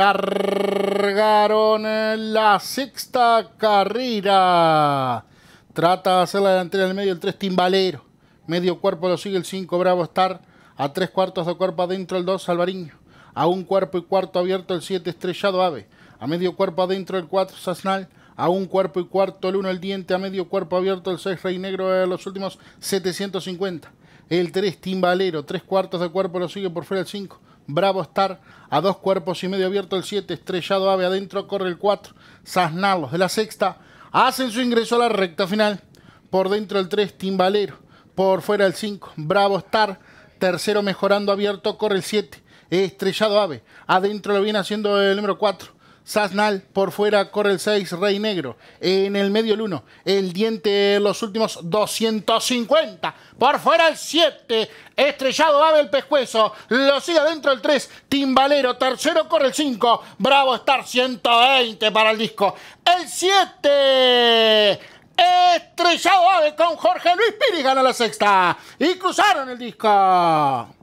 largaron en la sexta carrera. Trata de hacer la delantera del medio el 3 Timbalero. Medio cuerpo lo sigue el 5 Bravo Star. A tres cuartos de cuerpo adentro el 2 Salvariño... A un cuerpo y cuarto abierto el 7 Estrellado Ave. A medio cuerpo adentro el 4 Sasnal. A un cuerpo y cuarto el 1 El Diente. A medio cuerpo abierto el 6 Rey Negro de los últimos 750. El 3 Timbalero. Tres cuartos de cuerpo lo sigue por fuera el 5. Bravo Star a dos cuerpos y medio abierto el 7, estrellado Ave adentro, corre el 4, Saznarlos de la sexta, hacen su ingreso a la recta final, por dentro el 3, Timbalero, por fuera el 5, Bravo Star, tercero mejorando abierto, corre el 7, estrellado Ave, adentro lo viene haciendo el número 4, Saznal por fuera corre el 6, Rey Negro. En el medio el 1. El diente los últimos 250. Por fuera el 7. Estrellado Abel Pescuezo. Lo sigue adentro el 3. Timbalero. Tercero corre el 5. Bravo Star 120 para el disco. El 7. Estrellado Ave con Jorge Luis Piri gana la sexta. Y cruzaron el disco.